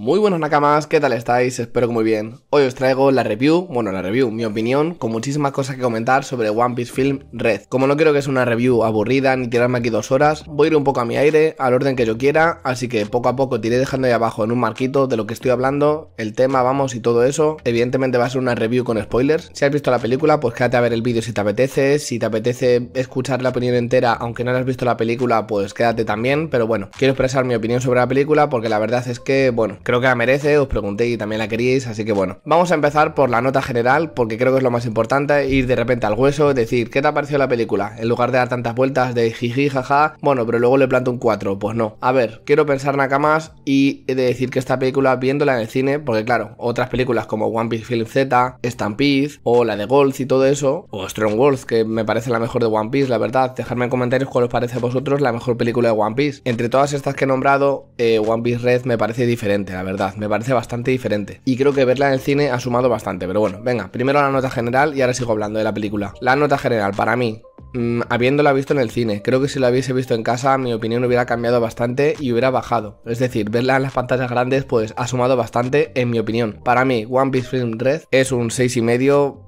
Muy buenas nakamas, ¿qué tal estáis? Espero que muy bien. Hoy os traigo la review, bueno la review, mi opinión, con muchísimas cosas que comentar sobre One Piece Film Red. Como no quiero que sea una review aburrida ni tirarme aquí dos horas, voy a ir un poco a mi aire, al orden que yo quiera, así que poco a poco te iré dejando ahí abajo en un marquito de lo que estoy hablando, el tema, vamos y todo eso. Evidentemente va a ser una review con spoilers. Si has visto la película, pues quédate a ver el vídeo si te apetece. Si te apetece escuchar la opinión entera, aunque no hayas visto la película, pues quédate también. Pero bueno, quiero expresar mi opinión sobre la película porque la verdad es que, bueno, creo que la merece, os pregunté y también la queríais, así que bueno. Vamos a empezar por la nota general, porque creo que es lo más importante, ir de repente al hueso, decir, ¿qué te ha parecido la película? En lugar de dar tantas vueltas de jiji, jaja, bueno, pero luego le planto un 4, pues no. A ver, quiero pensar Nakamas y decir que esta película viéndola en el cine, porque claro, otras películas como One Piece Film Z, Stampede o la de Golds y todo eso, o Strong World, que me parece la mejor de One Piece, la verdad, dejadme en comentarios cuál os parece a vosotros la mejor película de One Piece. Entre todas estas que he nombrado, eh, One Piece Red me parece diferente, la verdad. Me parece bastante diferente. Y creo que verla en el cine ha sumado bastante. Pero bueno, venga, primero la nota general y ahora sigo hablando de la película. La nota general para mí, Mm, habiéndola visto en el cine. Creo que si la hubiese visto en casa, mi opinión hubiera cambiado bastante y hubiera bajado. Es decir, verla en las pantallas grandes, pues ha sumado bastante, en mi opinión. Para mí, One Piece Film Red es un 6,5, medio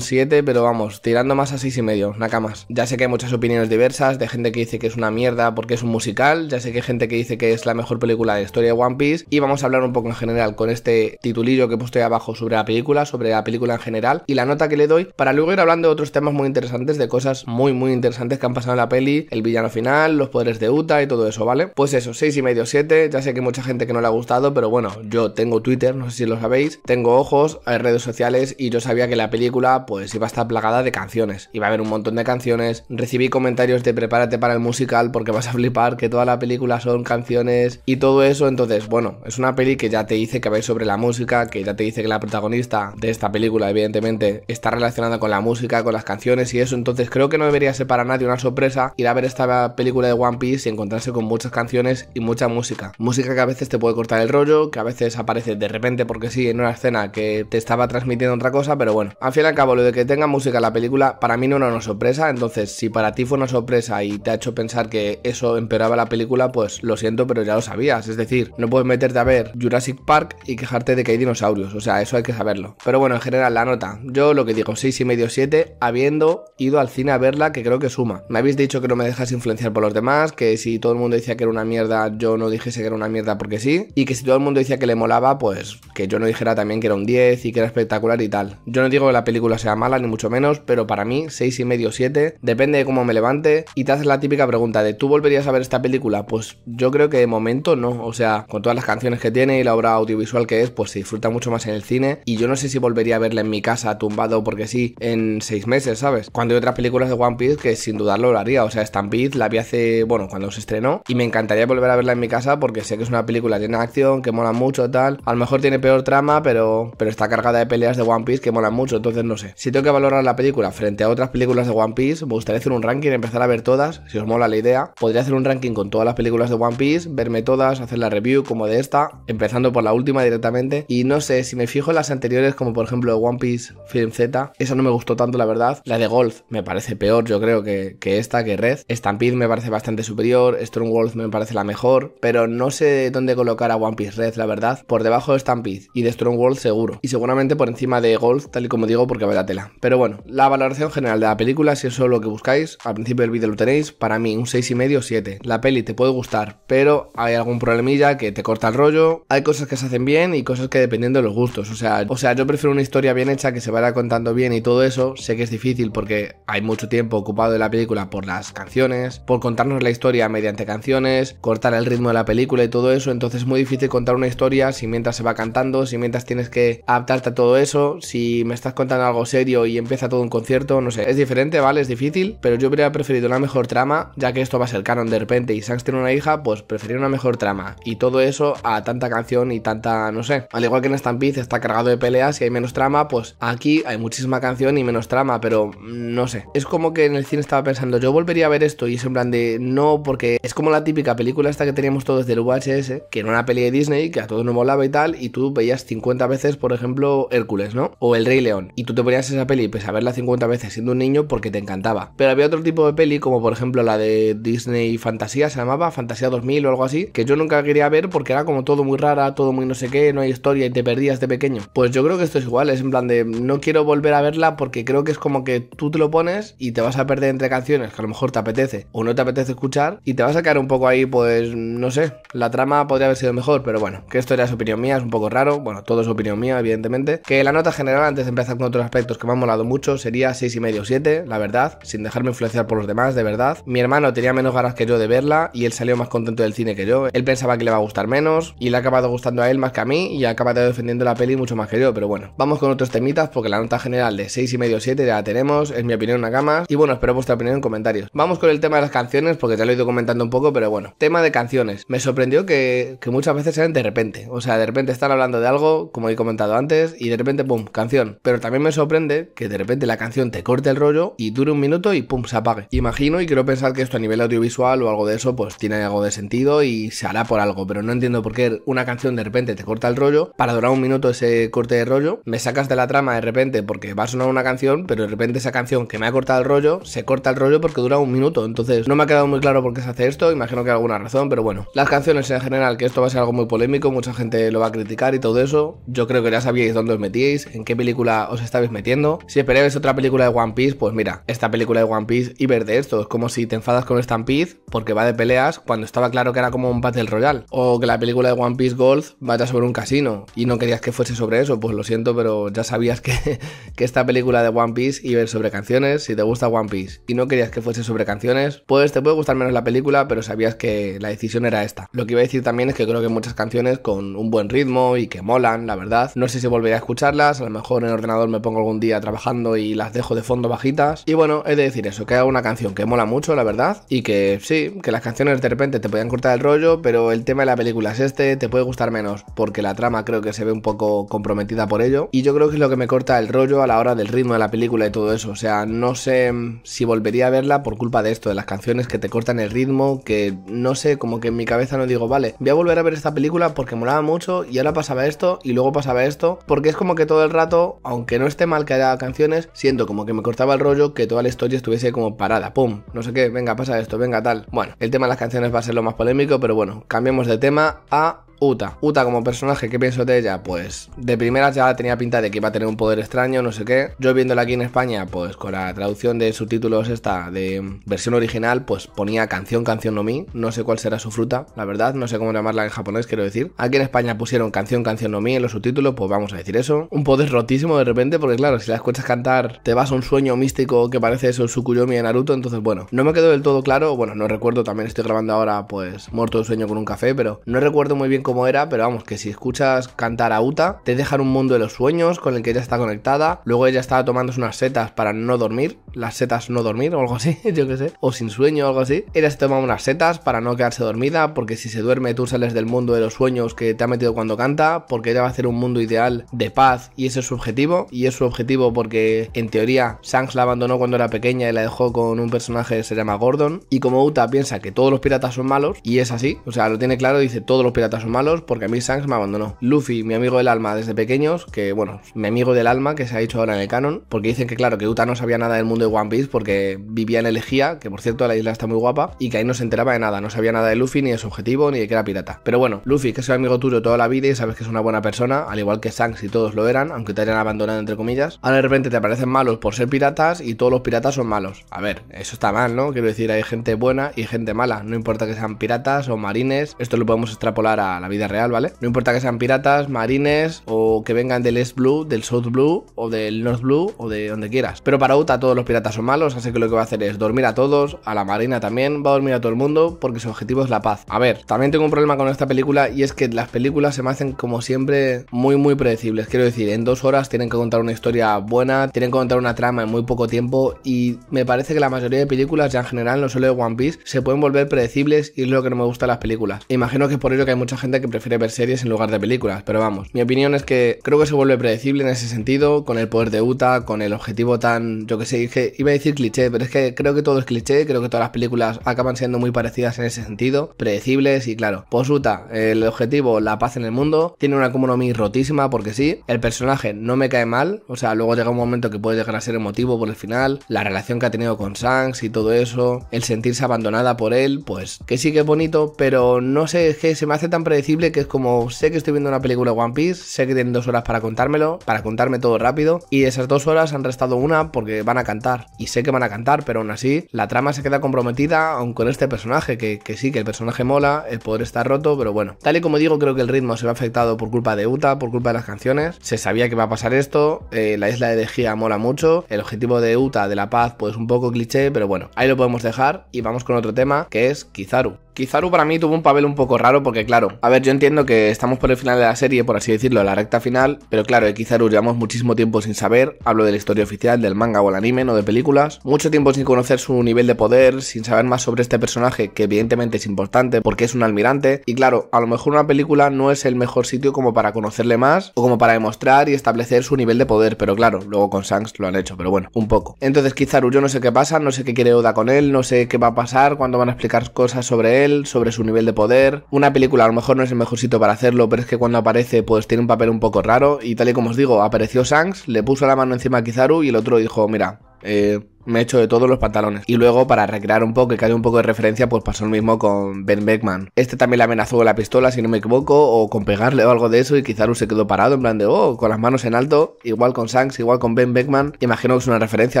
7, mm, pero vamos, tirando más a 6,5, más, Ya sé que hay muchas opiniones diversas, de gente que dice que es una mierda porque es un musical, ya sé que hay gente que dice que es la mejor película de la historia de One Piece, y vamos a hablar un poco en general con este titulillo que he puesto ahí abajo sobre la película, sobre la película en general, y la nota que le doy, para luego ir hablando de otros temas muy interesantes de cosas muy, muy interesantes que han pasado en la peli, el villano final, los poderes de Uta y todo eso, ¿vale? Pues eso, 6 y medio, 7. Ya sé que hay mucha gente que no le ha gustado, pero bueno, yo tengo Twitter, no sé si lo sabéis, tengo ojos, hay redes sociales y yo sabía que la película pues iba a estar plagada de canciones. Iba a haber un montón de canciones. Recibí comentarios de prepárate para el musical porque vas a flipar que toda la película son canciones y todo eso. Entonces, bueno, es una peli que ya te dice que va sobre la música, que ya te dice que la protagonista de esta película, evidentemente, está relacionada con la música, con las canciones y eso. Entonces creo Creo que no debería ser para nadie una sorpresa ir a ver esta película de One Piece y encontrarse con muchas canciones y mucha música. Música que a veces te puede cortar el rollo, que a veces aparece de repente porque sí en una escena que te estaba transmitiendo otra cosa, pero bueno. Al fin y al cabo, lo de que tenga música en la película para mí no era una sorpresa, entonces si para ti fue una sorpresa y te ha hecho pensar que eso empeoraba la película, pues lo siento, pero ya lo sabías. Es decir, no puedes meterte a ver Jurassic Park y quejarte de que hay dinosaurios, o sea, eso hay que saberlo. Pero bueno, en general, la nota. Yo lo que digo, 6 y medio 7, habiendo ido al cine a verla, que creo que suma. Me habéis dicho que no me dejas influenciar por los demás, que si todo el mundo decía que era una mierda, yo no dijese que era una mierda porque sí, y que si todo el mundo decía que le molaba, pues que yo no dijera también que era un 10 y que era espectacular y tal. Yo no digo que la película sea mala, ni mucho menos, pero para mí, 6 y medio, 7, depende de cómo me levante, y te haces la típica pregunta de ¿tú volverías a ver esta película? Pues yo creo que de momento no, o sea, con todas las canciones que tiene y la obra audiovisual que es, pues se disfruta mucho más en el cine, y yo no sé si volvería a verla en mi casa tumbado porque sí en 6 meses, ¿sabes? Cuando hay otras películas de One Piece que sin dudarlo lo haría. O sea, Stampede la vi hace, bueno, cuando se estrenó. Y me encantaría volver a verla en mi casa porque sé que es una película llena de acción, que mola mucho, tal. A lo mejor tiene peor trama, pero, pero está cargada de peleas de One Piece que mola mucho. Entonces, no sé. Si tengo que valorar la película frente a otras películas de One Piece, me gustaría hacer un ranking, empezar a ver todas. Si os mola la idea, podría hacer un ranking con todas las películas de One Piece, verme todas, hacer la review como de esta, empezando por la última directamente. Y no sé, si me fijo en las anteriores, como por ejemplo One Piece Film Z, esa no me gustó tanto, la verdad. La de Golf me parece peor, yo creo, que, esta, que Red. Stampede me parece bastante superior, Stronghold me parece la mejor, pero no sé dónde colocar a One Piece Red, la verdad. Por debajo de Stampede y de Stronghold seguro. Y seguramente por encima de Golf, tal y como digo, porque la tela. Pero bueno, la valoración general de la película, si eso es lo que buscáis, al principio del vídeo lo tenéis, para mí un 6,5 o 7. La peli te puede gustar, pero hay algún problemilla que te corta el rollo, hay cosas que se hacen bien y cosas que dependiendo de los gustos. O sea, o sea yo prefiero una historia bien hecha que se vaya contando bien y todo eso. Sé que es difícil porque hay tiempo ocupado de la película por las canciones, por contarnos la historia mediante canciones, cortar el ritmo de la película y todo eso, entonces es muy difícil contar una historia si mientras se va cantando, si mientras tienes que adaptarte a todo eso, si me estás contando algo serio y empieza todo un concierto, no sé, es diferente, ¿vale? Es difícil, pero yo hubiera preferido una mejor trama, ya que esto va a ser canon de repente y Sans tiene una hija, pues preferiría una mejor trama y todo eso a tanta canción y tanta, no sé, al igual que en Stampede está cargado de peleas y hay menos trama, pues aquí hay muchísima canción y menos trama, pero mm, no sé, es como que en el cine estaba pensando, yo volvería a ver esto y es en plan de no, porque es como la típica película esta que teníamos todos del VHS, que era una peli de Disney que a todos nos volaba y tal, y tú veías 50 veces, por ejemplo, Hércules, ¿no? O El Rey León, y tú te ponías esa peli pues a verla 50 veces siendo un niño porque te encantaba. Pero había otro tipo de peli, como por ejemplo la de Disney Fantasía, se llamaba Fantasía 2000 o algo así, que yo nunca quería ver porque era como todo muy rara, todo muy no sé qué, no hay historia y te perdías de pequeño. Pues yo creo que esto es igual, es en plan de no quiero volver a verla porque creo que es como que tú te lo pones y te vas a perder entre canciones que a lo mejor te apetece o no te apetece escuchar y te vas a quedar un poco ahí, pues no sé, la trama podría haber sido mejor, pero bueno, que esto era su opinión mía, es un poco raro, bueno, todo es opinión mía, evidentemente, que la nota general, antes de empezar con otros aspectos que me han molado mucho, sería y medio 7, la verdad, sin dejarme influenciar por los demás, de verdad. Mi hermano tenía menos ganas que yo de verla y él salió más contento del cine que yo, él pensaba que le va a gustar menos y le ha acabado gustando a él más que a mí y ha acabado defendiendo la peli mucho más que yo, pero bueno, vamos con otros temitas porque la nota general de y medio 7 ya la tenemos, es mi opinión acá más Y bueno, espero vuestra opinión en comentarios. Vamos con el tema de las canciones, porque ya lo he ido comentando un poco, pero bueno. Tema de canciones. Me sorprendió que, que muchas veces sean de repente. O sea, de repente están hablando de algo, como he comentado antes, y de repente, pum, canción. Pero también me sorprende que de repente la canción te corte el rollo y dure un minuto y pum, se apague. Imagino y quiero pensar que esto a nivel audiovisual o algo de eso, pues tiene algo de sentido y se hará por algo, pero no entiendo por qué una canción de repente te corta el rollo. Para durar un minuto ese corte de rollo, me sacas de la trama de repente porque va a sonar una canción, pero de repente esa canción que me ha cortado el rollo, se corta el rollo porque dura un minuto. Entonces, no me ha quedado muy claro por qué se hace esto. Imagino que hay alguna razón, pero bueno. Las canciones en general, que esto va a ser algo muy polémico, mucha gente lo va a criticar y todo eso. Yo creo que ya sabíais dónde os metíais, en qué película os estabais metiendo. Si esperáis otra película de One Piece, pues mira, esta película de One Piece y ver de esto. Es como si te enfadas con Stampede porque va de peleas cuando estaba claro que era como un Battle Royale. O que la película de One Piece Gold vaya sobre un casino y no querías que fuese sobre eso. Pues lo siento, pero ya sabías que, que esta película de One Piece iba sobre canciones y te gusta One Piece y no querías que fuese sobre canciones, pues te puede gustar menos la película, pero sabías que la decisión era esta. Lo que iba a decir también es que creo que muchas canciones con un buen ritmo y que molan, la verdad. No sé si volveré a escucharlas, a lo mejor en el ordenador me pongo algún día trabajando y las dejo de fondo bajitas. Y bueno, he de decir eso, que hay una canción que mola mucho, la verdad, y que sí, que las canciones de repente te podían cortar el rollo, pero el tema de la película es este, te puede gustar menos porque la trama creo que se ve un poco comprometida por ello. Y yo creo que es lo que me corta el rollo a la hora del ritmo de la película y todo eso. O sea, no sé Mm, si volvería a verla por culpa de esto, de las canciones que te cortan el ritmo, que no sé, como que en mi cabeza no digo, vale, voy a volver a ver esta película porque molaba mucho y ahora pasaba esto y luego pasaba esto, porque es como que todo el rato, aunque no esté mal que haya canciones, siento como que me cortaba el rollo que toda la historia estuviese como parada, pum, no sé qué, venga, pasa esto, venga tal. Bueno, el tema de las canciones va a ser lo más polémico, pero bueno, cambiemos de tema a Uta. Uta como personaje, ¿qué pienso de ella? Pues de primera ya tenía pinta de que iba a tener un poder extraño, no sé qué. Yo viéndola aquí en España, pues con la traducción de subtítulos esta de versión original, pues ponía canción, canción no mi. No sé cuál será su fruta, la verdad, no sé cómo llamarla en japonés, quiero decir. Aquí en España pusieron canción, canción no mi en los subtítulos, pues vamos a decir eso. Un poder rotísimo de repente, porque claro, si la escuchas cantar, te vas a un sueño místico que parece eso Sukuyomi de Naruto, entonces bueno, no me quedó del todo claro, bueno, no recuerdo, también estoy grabando ahora pues muerto de sueño con un café, pero no recuerdo muy bien como era, pero vamos, que si escuchas cantar a Uta, te dejan un mundo de los sueños con el que ella está conectada. Luego ella estaba tomando unas setas para no dormir, las setas no dormir o algo así, yo qué sé, o sin sueño o algo así. Ella se toma unas setas para no quedarse dormida, porque si se duerme tú sales del mundo de los sueños que te ha metido cuando canta, porque ella va a hacer un mundo ideal de paz y ese es su objetivo, y es su objetivo porque en teoría Shanks la abandonó cuando era pequeña y la dejó con un personaje que se llama Gordon, y como Uta piensa que todos los piratas son malos, y es así, o sea, lo tiene claro, dice todos los piratas son malos, malos porque a mí Shanks me abandonó. Luffy, mi amigo del alma desde pequeños, que bueno, mi amigo del alma que se ha dicho ahora en el canon, porque dicen que claro, que Uta no sabía nada del mundo de One Piece porque vivía en el Elegía, que por cierto la isla está muy guapa, y que ahí no se enteraba de nada, no sabía nada de Luffy, ni de su objetivo, ni de que era pirata. Pero bueno, Luffy, que es un amigo tuyo toda la vida y sabes que es una buena persona, al igual que Shanks y todos lo eran, aunque te hayan abandonado entre comillas, ahora de repente te aparecen malos por ser piratas y todos los piratas son malos. A ver, eso está mal, ¿no? Quiero decir, hay gente buena y gente mala, no importa que sean piratas o marines, esto lo podemos extrapolar a la vida real, ¿vale? No importa que sean piratas, marines o que vengan del East Blue, del South Blue o del North Blue o de donde quieras. Pero para Uta todos los piratas son malos, así que lo que va a hacer es dormir a todos, a la marina también, va a dormir a todo el mundo porque su objetivo es la paz. A ver, también tengo un problema con esta película y es que las películas se me hacen como siempre muy muy predecibles. Quiero decir, en dos horas tienen que contar una historia buena, tienen que contar una trama en muy poco tiempo y me parece que la mayoría de películas ya en general, no solo de One Piece, se pueden volver predecibles y es lo que no me gusta de las películas. Imagino que es por ello que hay mucha gente que prefiere ver series en lugar de películas, pero vamos, mi opinión es que creo que se vuelve predecible en ese sentido, con el poder de Uta con el objetivo tan, yo que sé, dije iba a decir cliché, pero es que creo que todo es cliché, creo que todas las películas acaban siendo muy parecidas en ese sentido, predecibles y claro, pues Utah, el objetivo, la paz en el mundo, tiene una muy rotísima porque sí, el personaje no me cae mal, o sea, luego llega un momento que puede llegar a ser emotivo por el final, la relación que ha tenido con Shanks y todo eso, el sentirse abandonada por él, pues que sí que es bonito, pero no sé, es que se me hace tan predecible que es como sé que estoy viendo una película One Piece, sé que tienen dos horas para contármelo, para contarme todo rápido, y de esas dos horas han restado una porque van a cantar. Y sé que van a cantar, pero aún así la trama se queda comprometida, aun con este personaje, que, sí, que el personaje mola, el poder está roto, pero bueno. Tal y como digo, creo que el ritmo se ve afectado por culpa de Uta, por culpa de las canciones. Se sabía que iba a pasar esto, eh, la isla de Dejía mola mucho, el objetivo de Uta, de la paz, pues un poco cliché, pero bueno, ahí lo podemos dejar y vamos con otro tema que es Kizaru. Kizaru para mí tuvo un papel un poco raro porque, claro, a ver, yo entiendo que estamos por el final de la serie, por así decirlo, la recta final, pero claro, de eh, Kizaru llevamos muchísimo tiempo sin saber, hablo de la historia oficial, del manga o el anime, no de películas, mucho tiempo sin conocer su nivel de poder, sin saber más sobre este personaje, que evidentemente es importante porque es un almirante, y claro, a lo mejor una película no es el mejor sitio como para conocerle más o como para demostrar y establecer su nivel de poder, pero claro, luego con Shanks lo han hecho, pero bueno, un poco. Entonces Kizaru, yo no sé qué pasa, no sé qué quiere Oda con él, no sé qué va a pasar, cuándo van a explicar cosas sobre él, sobre su nivel de poder. Una película a lo mejor no es el mejor sitio para hacerlo, pero es que cuando aparece pues tiene un papel un poco raro y tal y como os digo, apareció Shanks, le puso la mano encima a Kizaru y el otro dijo, mira, eh, me echo de todos los pantalones. Y luego, para recrear un poco y que haya un poco de referencia, pues pasó lo mismo con Ben Beckman. Este también le amenazó con la pistola, si no me equivoco, o con pegarle o algo de eso, y Kizaru se quedó parado, en plan de, oh, con las manos en alto, igual con Shanks, igual con Ben Beckman. Imagino que es una referencia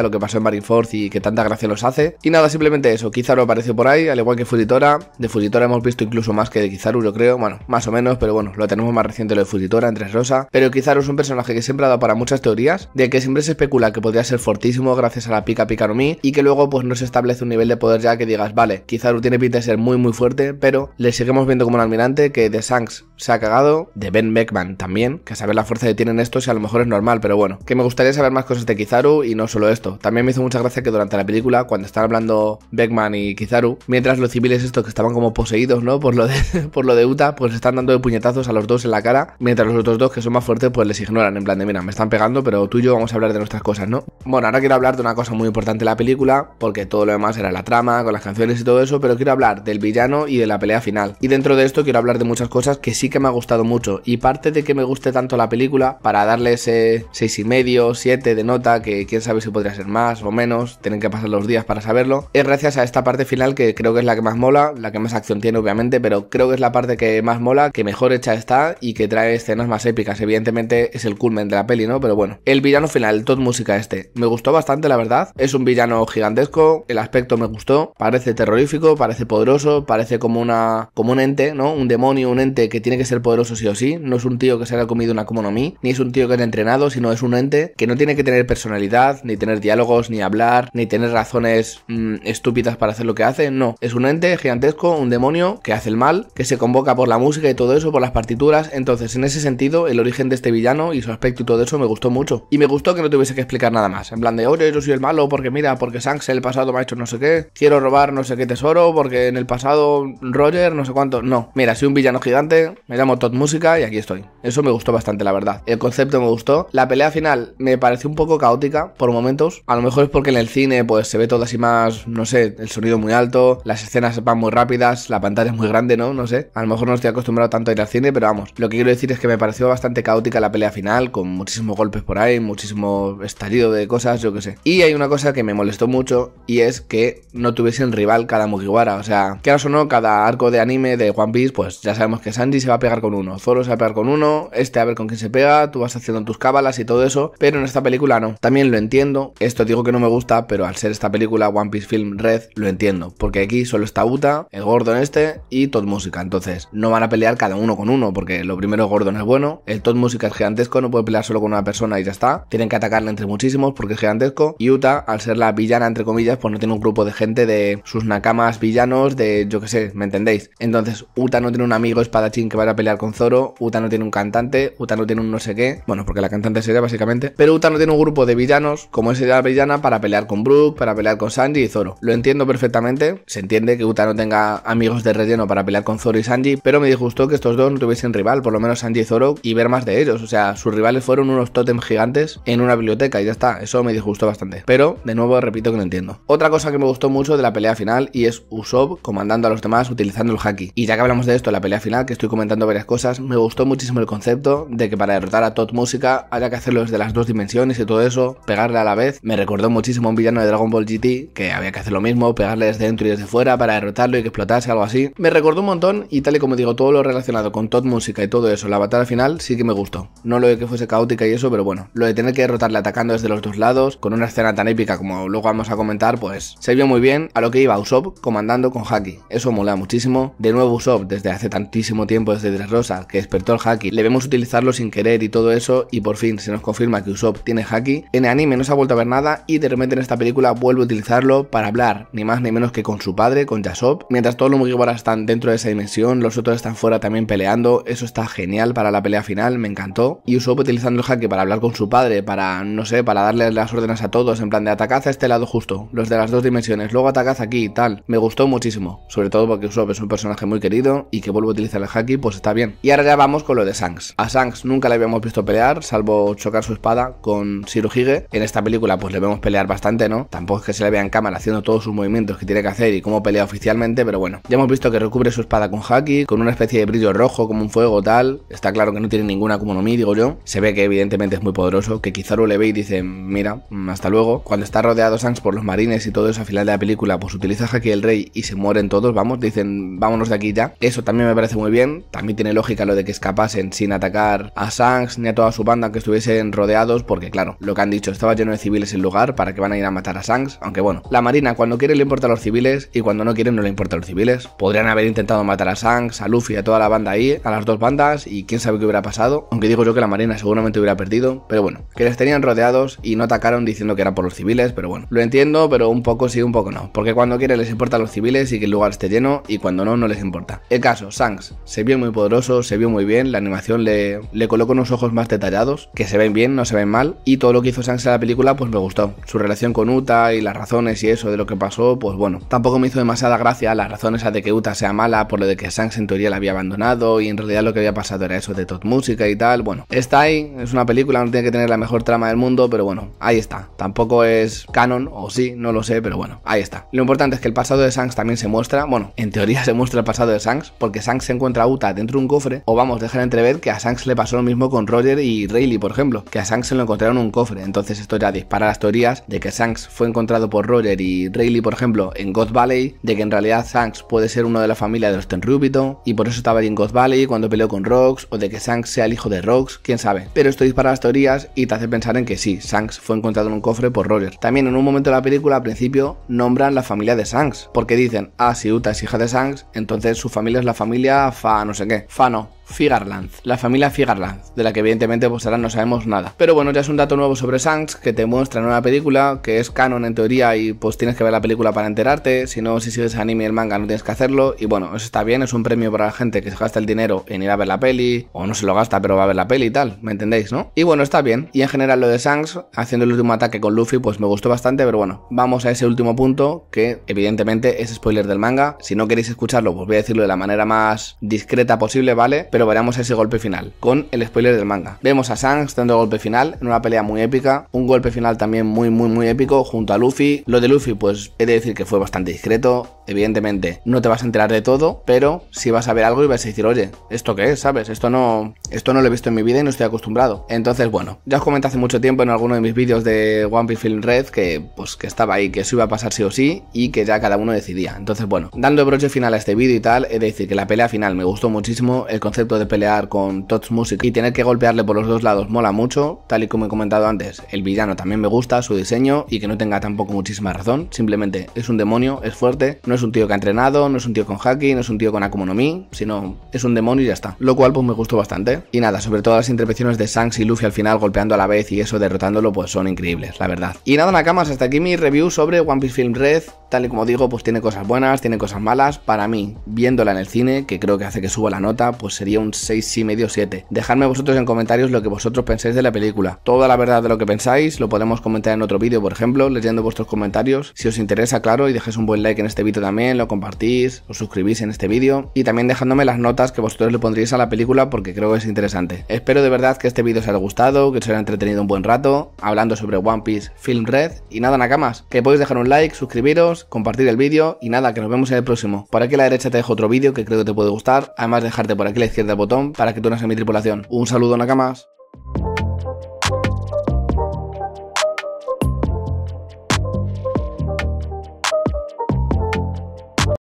a lo que pasó en Marineford y que tanta gracia los hace. Y nada, simplemente eso, Kizaru apareció por ahí, al igual que Fujitora. De Fujitora hemos visto incluso más que de Kizaru, yo creo, bueno, más o menos, pero bueno, lo tenemos más reciente lo de Fujitora, entre Rosa. Pero Kizaru es un personaje que siempre ha dado para muchas teorías, de que siempre se especula que podría ser fortísimo gracias a la pica pica y que luego pues no se establece un nivel de poder ya que digas, vale, Kizaru tiene pinta de ser muy muy fuerte, pero le seguimos viendo como un almirante que de Shanks se ha cagado, de Ben Beckman también, que a saber la fuerza que tienen estos y a lo mejor es normal, pero bueno, que me gustaría saber más cosas de Kizaru y no solo esto. También me hizo mucha gracia que durante la película, cuando están hablando Beckman y Kizaru, mientras los civiles estos que estaban como poseídos, ¿no? Por lo de, por lo de Uta, pues están dando de puñetazos a los dos en la cara, mientras los otros dos que son más fuertes pues les ignoran, en plan de, mira, me están pegando, pero tú y yo vamos a hablar de nuestras cosas, ¿no? Bueno, ahora quiero hablar de una cosa muy importante la película, porque todo lo demás era la trama, con las canciones y todo eso, pero quiero hablar del villano y de la pelea final. Y dentro de esto quiero hablar de muchas cosas que sí que me ha gustado mucho, y parte de que me guste tanto la película, para darle ese medio 7 de nota, que quién sabe si podría ser más o menos, tienen que pasar los días para saberlo, es gracias a esta parte final que creo que es la que más mola, la que más acción tiene obviamente, pero creo que es la parte que más mola, que mejor hecha está y que trae escenas más épicas. Evidentemente es el culmen de la peli, ¿no? Pero bueno, el villano final, top Música este, me gustó bastante la verdad, es un un villano gigantesco, el aspecto me gustó, parece terrorífico, parece poderoso, parece como una como un ente, ¿no? Un demonio, un ente que tiene que ser poderoso sí o sí, no es un tío que se haya comido una como mí ni es un tío que haya entrenado, sino es un ente que no tiene que tener personalidad, ni tener diálogos, ni hablar, ni tener razones mm, estúpidas para hacer lo que hace, no, es un ente gigantesco, un demonio que hace el mal, que se convoca por la música y todo eso, por las partituras, entonces en ese sentido el origen de este villano y su aspecto y todo eso me gustó mucho y me gustó que no tuviese que explicar nada más, en plan de, oye, yo soy el malo, por porque mira, porque Shanks en el pasado me ha hecho no sé qué, quiero robar no sé qué tesoro, porque en el pasado Roger no sé cuánto. No, mira, soy un villano gigante, me llamo Todd Música y aquí estoy. Eso me gustó bastante, la verdad. El concepto me gustó. La pelea final me pareció un poco caótica por momentos. A lo mejor es porque en el cine pues se ve todas y más, no sé, el sonido muy alto, las escenas van muy rápidas, la pantalla es muy grande, ¿no? No sé. A lo mejor no estoy acostumbrado tanto a ir al cine, pero vamos. Lo que quiero decir es que me pareció bastante caótica la pelea final, con muchísimos golpes por ahí, muchísimo estallido de cosas, yo qué sé. Y hay una cosa que me molestó mucho y es que no tuviesen rival cada Mugiwara. O sea, que ahora o no, cada arco de anime de One Piece, pues ya sabemos que Sanji se va a pegar con uno, Zoro se va a pegar con uno, este a ver con quién se pega, tú vas haciendo tus cábalas y todo eso, pero en esta película no. También lo entiendo, esto digo que no me gusta, pero al ser esta película One Piece Film Red, lo entiendo, porque aquí solo está Uta, el Gordon este y Todd Música, entonces no van a pelear cada uno con uno, porque lo primero Gordon es bueno, el Todd Música es gigantesco, no puede pelear solo con una persona y ya está, tienen que atacarle entre muchísimos porque es gigantesco, y Uta al ser la villana, entre comillas, pues no tiene un grupo de gente de sus nakamas villanos, de yo que sé, ¿me entendéis? Entonces, Uta no tiene un amigo espadachín que vaya a pelear con Zoro, Uta no tiene un cantante, Uta no tiene un no sé qué, bueno, porque la cantante sería básicamente, pero Uta no tiene un grupo de villanos como es la villana para pelear con Brook, para pelear con Sanji y Zoro. Lo entiendo perfectamente, se entiende que Uta no tenga amigos de relleno para pelear con Zoro y Sanji, pero me disgustó que estos dos no tuviesen rival, por lo menos Sanji y Zoro, y ver más de ellos. O sea, sus rivales fueron unos tótem gigantes en una biblioteca y ya está, eso me disgustó bastante. Pero de nuevo repito que no entiendo. Otra cosa que me gustó mucho de la pelea final y es Usopp comandando a los demás utilizando el haki. Y ya que hablamos de esto, la pelea final, que estoy comentando varias cosas, me gustó muchísimo el concepto de que para derrotar a Todd Música haya que hacerlo desde las dos dimensiones y todo eso, pegarle a la vez. Me recordó muchísimo un villano de Dragon Ball GT, que había que hacer lo mismo, pegarle desde dentro y desde fuera para derrotarlo y que explotase, algo así. Me recordó un montón y tal y como digo, todo lo relacionado con Todd Música y todo eso, la batalla final sí que me gustó. No lo de que fuese caótica y eso, pero bueno, lo de tener que derrotarle atacando desde los dos lados, con una escena tan épica como luego vamos a comentar, pues se vio muy bien a lo que iba Usopp comandando con Haki. Eso mola muchísimo. De nuevo Usopp, desde hace tantísimo tiempo, desde Dressrosa, que despertó el Haki, le vemos utilizarlo sin querer y todo eso, y por fin se nos confirma que Usopp tiene Haki. En el anime no se ha vuelto a ver nada y de repente en esta película vuelve a utilizarlo para hablar, ni más ni menos que con su padre, con Yasop. Mientras todos los Mugiwara están dentro de esa dimensión, los otros están fuera también peleando, eso está genial para la pelea final, me encantó. Y Usopp utilizando el Haki para hablar con su padre, para, no sé, para darle las órdenes a todos, en plan de ataque Caza este lado justo, los de las dos dimensiones, luego atacas aquí y tal. Me gustó muchísimo, sobre todo porque Usopp es un personaje muy querido y que vuelve a utilizar el haki, pues está bien. Y ahora ya vamos con lo de Shanks. A Shanks nunca le habíamos visto pelear, salvo chocar su espada con Shirohige. En esta película pues le vemos pelear bastante, ¿no? Tampoco es que se le vea en cámara haciendo todos sus movimientos que tiene que hacer y cómo pelea oficialmente, pero bueno. Ya hemos visto que recubre su espada con haki, con una especie de brillo rojo como un fuego tal. Está claro que no tiene ninguna como no mi, digo yo. Se ve que evidentemente es muy poderoso, que lo le ve y dice, mira, mm, hasta luego. Cuando está rodeados rodeado Sans por los marines y todo eso al final de la película, pues utiliza Haki el Rey y se mueren todos, vamos, dicen, vámonos de aquí ya. Eso también me parece muy bien, también tiene lógica lo de que escapasen sin atacar a Sans ni a toda su banda, que estuviesen rodeados, porque claro, lo que han dicho, estaba lleno de civiles en lugar, para que van a ir a matar a Sans, aunque bueno, la marina cuando quiere le importa a los civiles y cuando no quiere no le importa a los civiles. Podrían haber intentado matar a Sans, a Luffy, a toda la banda ahí, a las dos bandas y quién sabe qué hubiera pasado, aunque digo yo que la marina seguramente hubiera perdido, pero bueno, que les tenían rodeados y no atacaron diciendo que era por los civiles pero bueno, lo entiendo, pero un poco sí, un poco no. Porque cuando quiere les importa a los civiles y que el lugar esté lleno, y cuando no, no les importa. El caso, Shanks se vio muy poderoso, se vio muy bien, la animación le, le colocó unos ojos más detallados, que se ven bien, no se ven mal, y todo lo que hizo Shanks en la película, pues me gustó. Su relación con Uta y las razones y eso de lo que pasó, pues bueno. Tampoco me hizo demasiada gracia las razones a de que Uta sea mala por lo de que Shanks en teoría la había abandonado y en realidad lo que había pasado era eso de Todd Música y tal. Bueno, está ahí, es una película, no tiene que tener la mejor trama del mundo, pero bueno, ahí está. Tampoco es canon o sí, no lo sé, pero bueno, ahí está. Lo importante es que el pasado de Sans también se muestra, bueno, en teoría se muestra el pasado de Sans porque Shanks se encuentra a Uta dentro de un cofre, o vamos, a dejar entrever que a Sans le pasó lo mismo con Roger y Rayleigh, por ejemplo, que a Shanks se lo encontraron en un cofre, entonces esto ya dispara las teorías de que Sans fue encontrado por Roger y Rayleigh, por ejemplo, en God Valley, de que en realidad Sans puede ser uno de la familia de los Rubiton y por eso estaba ahí en God Valley cuando peleó con Rox, o de que Shanks sea el hijo de Rox, quién sabe. Pero esto dispara las teorías y te hace pensar en que sí, Sans fue encontrado en un cofre por Roger. También en un momento de la película al principio nombran la familia de Sans porque dicen, ah, si Uta es hija de Sans entonces su familia es la familia Fa no sé qué. Fa no, ...Figarland... la familia Figarland... de la que evidentemente pues ahora no sabemos nada. Pero bueno, ya es un dato nuevo sobre Shanks que te muestra en una película, que es canon en teoría y pues tienes que ver la película para enterarte, si no, si sigues anime y el manga no tienes que hacerlo, y bueno, eso está bien, es un premio para la gente que se gasta el dinero en ir a ver la peli, o no se lo gasta pero va a ver la peli y tal, ¿me entendéis, no? Y bueno, está bien, y en general lo de Shanks, haciendo el último ataque con Luffy, pues me gustó bastante, pero bueno, vamos a ese último punto, que evidentemente es spoiler del manga, si no queréis escucharlo, pues voy a decirlo de la manera más discreta posible, ¿vale? pero veremos ese golpe final con el spoiler del manga. Vemos a Sans dando golpe final en una pelea muy épica, un golpe final también muy, muy, muy épico junto a Luffy. Lo de Luffy, pues he de decir que fue bastante discreto. Evidentemente, no te vas a enterar de todo, pero si vas a ver algo y vas a decir, oye, ¿esto qué es? ¿Sabes? Esto no, esto no lo he visto en mi vida y no estoy acostumbrado. Entonces, bueno, ya os comenté hace mucho tiempo en alguno de mis vídeos de One Piece Film Red que, pues, que estaba ahí, que eso iba a pasar sí o sí y que ya cada uno decidía. Entonces, bueno, dando broche final a este vídeo y tal, he de decir que la pelea final me gustó muchísimo, el concepto de pelear con Tots Music y tener que golpearle por los dos lados mola mucho, tal y como he comentado antes, el villano también me gusta, su diseño y que no tenga tampoco muchísima razón, simplemente es un demonio, es fuerte, no es un tío que ha entrenado, no es un tío con Haki, no es un tío con Akumonomi, sino es un demonio y ya está, lo cual pues me gustó bastante. Y nada, sobre todo las intervenciones de Shanks y Luffy al final golpeando a la vez y eso derrotándolo pues son increíbles, la verdad. Y nada Nakamas, hasta aquí mi review sobre One Piece Film Red, tal y como digo pues tiene cosas buenas, tiene cosas malas, para mí, viéndola en el cine, que creo que hace que suba la nota, pues sería 6 y medio 7. Dejadme vosotros en comentarios lo que vosotros pensáis de la película. Toda la verdad de lo que pensáis lo podemos comentar en otro vídeo, por ejemplo, leyendo vuestros comentarios. Si os interesa, claro, y dejéis un buen like en este vídeo también, lo compartís, os suscribís en este vídeo y también dejándome las notas que vosotros le pondríais a la película porque creo que es interesante. Espero de verdad que este vídeo os haya gustado, que os haya entretenido un buen rato, hablando sobre One Piece Film Red y nada, Nakamas, que podéis dejar un like, suscribiros, compartir el vídeo y nada, que nos vemos en el próximo. Por aquí a la derecha te dejo otro vídeo que creo que te puede gustar, además dejarte por aquí de botón para que tú no a mi tripulación. Un saludo, Nakamas.